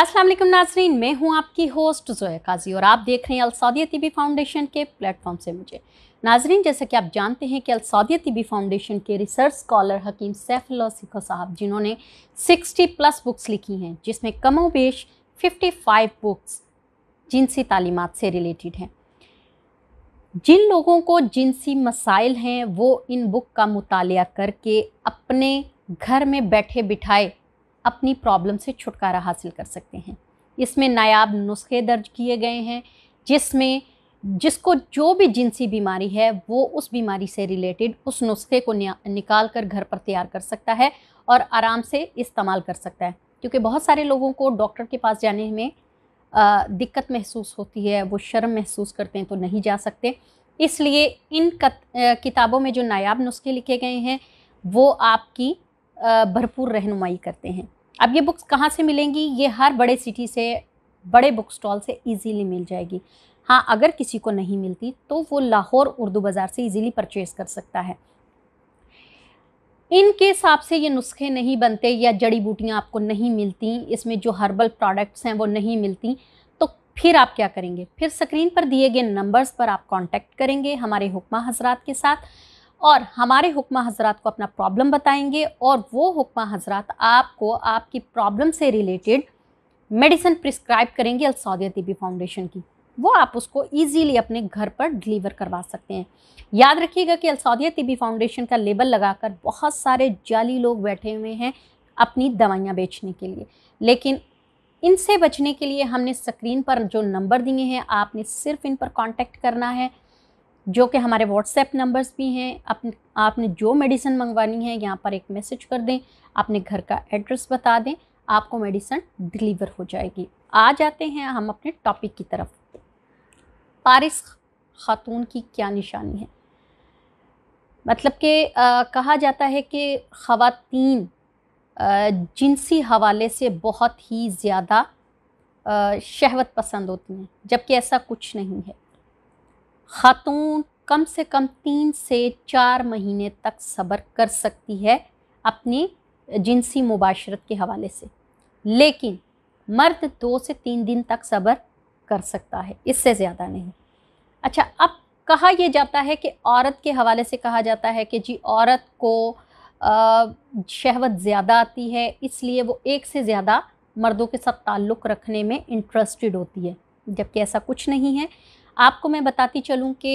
असलम नाजरीन मैं हूं आपकी होस्ट जोया काजी और आप देख रहे हैं अलसौदिया तबी फाउंडेशन के प्लेटफॉर्म से मुझे नाजरीन जैसा कि आप जानते हैं कि अलसौदिया तबी फाउंडेशन के रिसर्च स्कॉलर हकीम सैफुल्ला सिखो साहब जिन्होंने 60 प्लस बुक्स लिखी हैं जिसमें कमो बेश फाइव बुक्स जिनसी तालीमत से रिलेटेड हैं जिन लोगों को जिनसी मसाइल हैं वो इन बुक का मुताल करके अपने घर में बैठे बिठाए अपनी प्रॉब्लम से छुटकारा हासिल कर सकते हैं इसमें नायाब नुस्खे दर्ज किए गए हैं जिसमें जिसको जो भी जिनसी बीमारी है वो उस बीमारी से रिलेटेड उस नुस्खे को निकाल कर घर पर तैयार कर सकता है और आराम से इस्तेमाल कर सकता है क्योंकि बहुत सारे लोगों को डॉक्टर के पास जाने में दिक्कत महसूस होती है वो शर्म महसूस करते हैं तो नहीं जा सकते इसलिए इन किताबों में जो नायाब नुस्खे लिखे गए हैं वो आपकी भरपूर रहनुमाई करते हैं अब ये बुक्स कहाँ से मिलेंगी ये हर बड़े सिटी से बड़े बुक स्टॉल से ईजीली मिल जाएगी हाँ अगर किसी को नहीं मिलती तो वो लाहौर उर्दू बाज़ार से इजीली परचेज़ कर सकता है इनके हिसाब से ये नुस्खे नहीं बनते या जड़ी बूटियाँ आपको नहीं मिलती इसमें जो हर्बल प्रोडक्ट्स हैं वो नहीं मिलती तो फिर आप क्या करेंगे फिर स्क्रीन पर दिए गए नंबर्स पर आप कॉन्टेक्ट करेंगे हमारे हुक्मा हजरात के साथ और हमारे हुक्मा हजरात को अपना प्रॉब्लम बताएंगे और वो हुक्मा हजरात आपको आपकी प्रॉब्लम से रिलेटेड मेडिसिन प्रिस्क्राइब करेंगे अलसौदिया तिबी फाउंडेशन की वो आप उसको इजीली अपने घर पर डिलीवर करवा सकते हैं याद रखिएगा कि अलसौदिया तिबी फाउंडेशन का लेबल लगाकर बहुत सारे जाली लोग बैठे हुए हैं अपनी दवाइयाँ बेचने के लिए लेकिन इनसे बचने के लिए हमने स्क्रीन पर जो नंबर दिए हैं आपने सिर्फ इन पर कांटेक्ट करना है जो कि हमारे व्हाट्सएप नंबर्स भी हैं अपने आपने जो मेडिसन मंगवानी है यहाँ पर एक मैसेज कर दें अपने घर का एड्रेस बता दें आपको मेडिसन डिलीवर हो जाएगी आ जाते हैं हम अपने टॉपिक की तरफ पारिस खातून की क्या निशानी है मतलब कि कहा जाता है कि खातन जिनसी हवाले से बहुत ही ज़्यादा शहवत पसंद होती हैं जबकि ऐसा कुछ नहीं है खातून कम से कम तीन से चार महीने तक सब्र कर सकती है अपने जिनसी मुबाशरत के हवाले से लेकिन मर्द दो से तीन दिन तक सब्र कर सकता है इससे ज़्यादा नहीं अच्छा अब कहा यह जाता है कि औरत के हवाले से कहा जाता है कि जी औरत को शहवत ज़्यादा आती है इसलिए वो एक से ज़्यादा मर्दों के साथ ताल्लुक़ रखने में इंटरेस्टेड होती है जबकि ऐसा कुछ नहीं है आपको मैं बताती चलूँ कि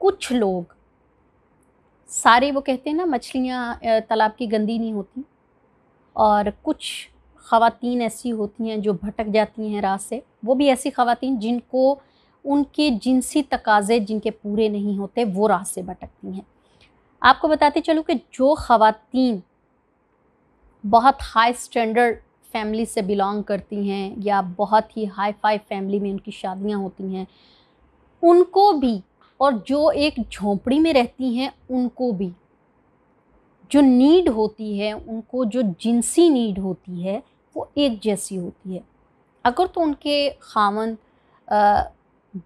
कुछ लोग सारे वो कहते हैं ना मछलियाँ तालाब की गंदी नहीं होती और कुछ ख़वातीन ऐसी होती हैं जो भटक जाती हैं राह से वो भी ऐसी ख़वातीन जिनको उनके जिनसी तकाजे जिनके पूरे नहीं होते वो राह से भटकती हैं आपको बताते चलूँ कि जो ख़वातीन बहुत हाई स्टैंडर्ड फैमिली से बिलोंग करती हैं या बहुत ही हाई फाई फैमिली में उनकी शादियां होती हैं उनको भी और जो एक झोंपड़ी में रहती हैं उनको भी जो नीड होती है उनको जो जिनसी नीड होती है वो एक जैसी होती है अगर तो उनके खावन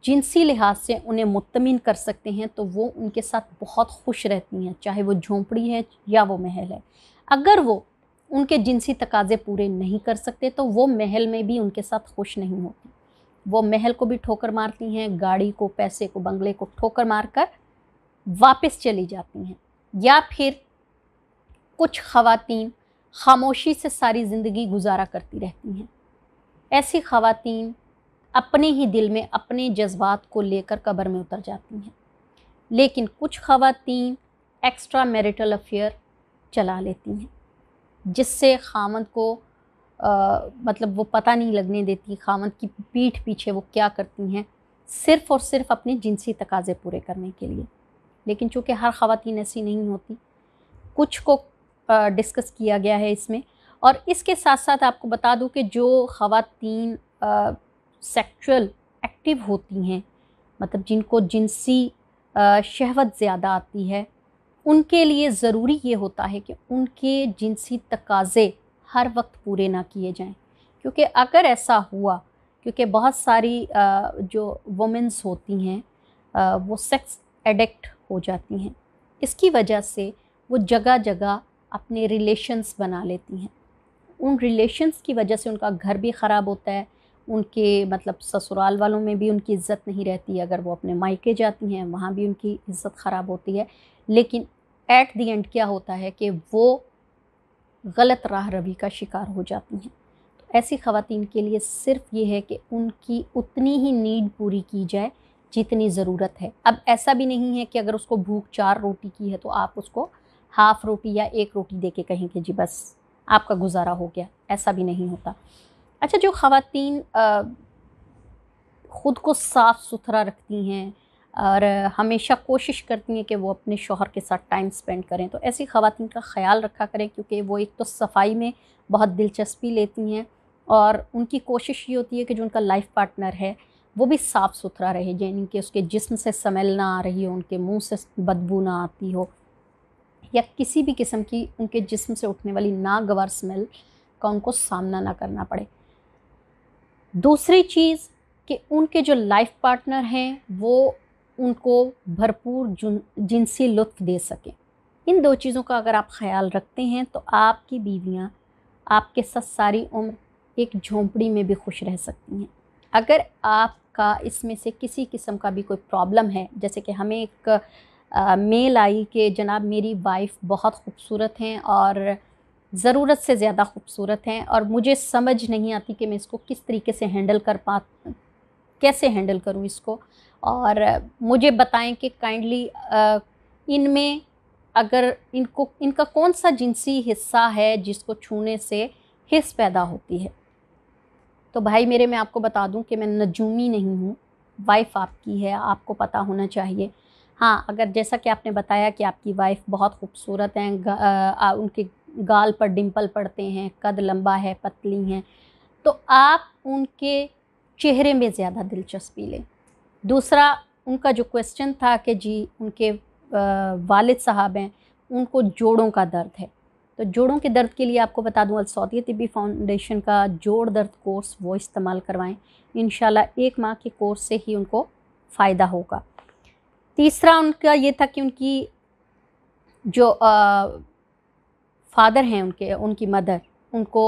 जिनसी लिहाज से उन्हें मुतमिन कर सकते हैं तो वो उनके साथ बहुत खुश रहती हैं चाहे वो झोंपड़ी है या वो महल है अगर वो उनके जिनसी तकाजे पूरे नहीं कर सकते तो वो महल में भी उनके साथ खुश नहीं होती वो महल को भी ठोकर मारती हैं गाड़ी को पैसे को बंगले को ठोकर मार कर वापस चली जाती हैं या फिर कुछ खवातीन खामोशी से सारी ज़िंदगी गुजारा करती रहती हैं ऐसी खवातीन अपने ही दिल में अपने जज्बात को लेकर कब्र में उतर जाती हैं लेकिन कुछ खवातीन एक्स्ट्रा मैरिटल अफेयर चला लेती हैं जिससे खामंद को आ, मतलब वो पता नहीं लगने देती खामंद की पीठ पीछे वो क्या करती हैं सिर्फ़ और सिर्फ अपने जिनसी तकाजे पूरे करने के लिए लेकिन चूँकि हर ख़वान ऐसी नहीं होती कुछ को आ, डिस्कस किया गया है इसमें और इसके साथ साथ आपको बता दूं कि जो ख़वातीन सेक्चुअल एक्टिव होती हैं मतलब जिनको जिनसी शहवत ज़्यादा आती है उनके लिए ज़रूरी ये होता है कि उनके जिनसी तकाजे हर वक्त पूरे ना किए जाएं क्योंकि अगर ऐसा हुआ क्योंकि बहुत सारी जो वमेंस होती हैं वो सेक्स एडिक्ट हो जाती हैं इसकी वजह से वो जगह जगह अपने रिलेशन्स बना लेती हैं उन रिलेशन्स की वजह से उनका घर भी ख़राब होता है उनके मतलब ससुराल वालों में भी उनकी इज़्ज़त नहीं रहती अगर वो अपने मायके जाती हैं वहाँ भी उनकी इज़्ज़त ख़राब होती है लेकिन एट दी एंड क्या होता है कि वो गलत राह रवि का शिकार हो जाती हैं तो ऐसी ख़वान के लिए सिर्फ ये है कि उनकी उतनी ही नीड पूरी की जाए जितनी ज़रूरत है अब ऐसा भी नहीं है कि अगर उसको भूख चार रोटी की है तो आप उसको हाफ़ रोटी या एक रोटी दे के कहें कि जी बस आपका गुजारा हो गया ऐसा भी नहीं होता अच्छा जो ख़वान ख़ुद को साफ़ सुथरा रखती हैं और हमेशा कोशिश करती हैं कि वो अपने शोहर के साथ टाइम स्पेंड करें तो ऐसी ख़वान का ख्याल रखा करें क्योंकि वो एक तो सफाई में बहुत दिलचस्पी लेती हैं और उनकी कोशिश ये होती है कि जो उनका लाइफ पार्टनर है वो भी साफ़ सुथरा रहे यानी कि उसके जिस्म से समेल ना आ रही हो उनके मुंह से बदबू ना आती हो या किसी भी किस्म की उनके जिस्म से उठने वाली नागवार स्मेल का उनको सामना ना करना पड़े दूसरी चीज़ कि उनके जो लाइफ पार्टनर हैं वो उनको भरपूर जिनसी लुत्फ दे सकें इन दो चीज़ों का अगर आप ख्याल रखते हैं तो आपकी बीवियाँ आपके साथ सारी उम्र एक झोंपड़ी में भी खुश रह सकती हैं अगर आपका इसमें से किसी किस्म का भी कोई प्रॉब्लम है जैसे कि हमें एक मेल आई कि जनाब मेरी वाइफ बहुत खूबसूरत हैं और ज़रूरत से ज़्यादा खूबसूरत हैं और मुझे समझ नहीं आती कि मैं इसको किस तरीके से हैंडल कर पा कैसे हैंडल करूँ इसको और मुझे बताएं कि काइंडली इनमें अगर इनको इनका कौन सा जिनसी हिस्सा है जिसको छूने से हिस पैदा होती है तो भाई मेरे मैं आपको बता दूं कि मैं नजूमी नहीं हूँ वाइफ आपकी है आपको पता होना चाहिए हाँ अगर जैसा कि आपने बताया कि आपकी वाइफ बहुत खूबसूरत हैं उनके गाल पर डिंपल पड़ते हैं कद लंबा है पतली हैं तो आप उनके चेहरे में ज़्यादा दिलचस्पी लें दूसरा उनका जो क्वेश्चन था कि जी उनके वालिद साहब हैं उनको जोड़ों का दर्द है तो जोड़ों के दर्द के लिए आपको बता दूँ अलसौदिया तिबी फाउंडेशन का जोड़ दर्द कोर्स वो इस्तेमाल करवाएं इन एक माह के कोर्स से ही उनको फ़ायदा होगा तीसरा उनका ये था कि उनकी जो आ, फादर हैं उनके उनकी मदर उनको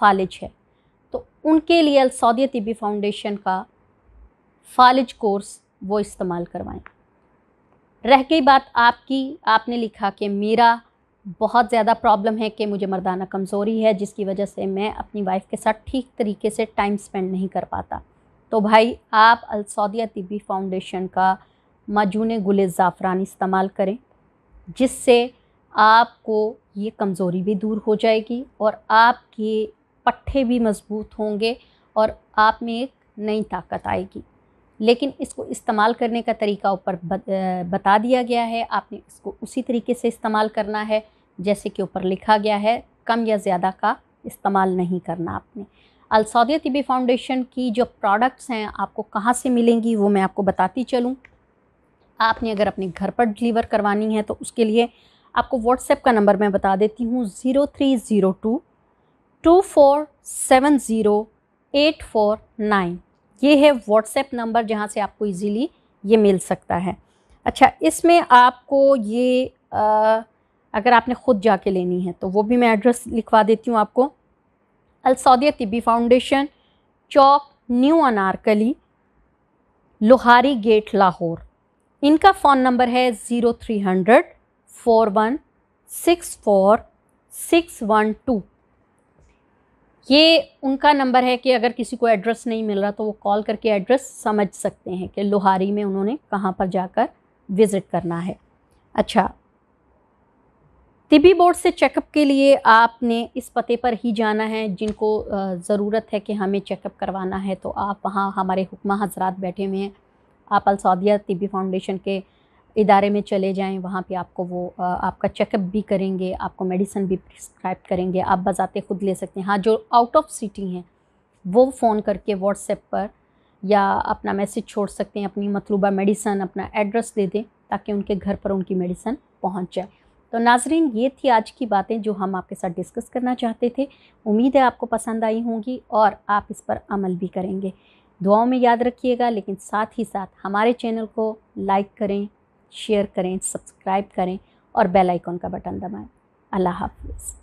फालिज है तो उनके लिए अलसौदिया तबी फाउंडेशन का फालिज कोर्स वो इस्तेमाल करवाएं रह गई बात आपकी आपने लिखा कि मेरा बहुत ज़्यादा प्रॉब्लम है कि मुझे मर्दाना कमज़ोरी है जिसकी वजह से मैं अपनी वाइफ के साथ ठीक तरीके से टाइम स्पेंड नहीं कर पाता तो भाई आप अलसौदिया तिबी फाउंडेशन का मजून गुल ज़ाफ़रान इस्तेमाल करें जिससे आपको ये कमज़ोरी भी दूर हो जाएगी और आपके पट्ठे भी मज़बूत होंगे और आप में एक नई ताकत आएगी लेकिन इसको इस्तेमाल करने का तरीका ऊपर बता दिया गया है आपने इसको उसी तरीके से इस्तेमाल करना है जैसे कि ऊपर लिखा गया है कम या ज़्यादा का इस्तेमाल नहीं करना आपने अलसौदिया तिबी फाउंडेशन की जो प्रोडक्ट्स हैं आपको कहाँ से मिलेंगी वो मैं आपको बताती चलूँ आपने अगर अपने घर पर डिलीवर करवानी है तो उसके लिए आपको व्हाट्सएप का नंबर मैं बता देती हूँ zero three zero two two four seven zero eight four nine ये है व्हाट्सएप नंबर जहाँ से आपको इजीली ये मिल सकता है अच्छा इसमें आपको ये आ, अगर आपने ख़ुद जाके लेनी है तो वो भी मैं एड्रेस लिखवा देती हूँ आपको Alsaudia Tibbi foundation Chowk new Anarkali Lohari gate Lahore इनका फ़ोन नंबर है zero three hundred four one six four six one two ये उनका नंबर है कि अगर किसी को एड्रेस नहीं मिल रहा तो वो कॉल करके एड्रेस समझ सकते हैं कि लोहारी में उन्होंने कहाँ पर जाकर विज़िट करना है अच्छा तिबी बोर्ड से चेकअप के लिए आपने इस पते पर ही जाना है जिनको ज़रूरत है कि हमें चेकअप करवाना है तो आप वहाँ हमारे हुक्मा हजरात बैठे हुए हैं आप अलसौदिया तिबी फाउंडेशन के इदारे में चले जाएं वहाँ पे आपको वो आपका चेकअप भी करेंगे आपको मेडिसिन भी प्रिस्क्राइब करेंगे आप बजाते खुद ले सकते हैं हाँ जो आउट ऑफ सिटी हैं वो फ़ोन करके व्हाट्सएप पर या अपना मैसेज छोड़ सकते हैं अपनी मतलूबा मेडिसन अपना एड्रेस दे दें ताकि उनके घर पर उनकी मेडिसन पहुँच जाए तो नाजरीन ये थी आज की बातें जो हम आपके साथ डिस्कस करना चाहते थे उम्मीद है आपको पसंद आई होंगी और आप इस पर अमल भी करेंगे दुआओं में याद रखिएगा लेकिन साथ ही साथ हमारे चैनल को लाइक करें शेयर करें सब्सक्राइब करें और बेल आइकॉन का बटन दबाएं अल्लाह हाफिज़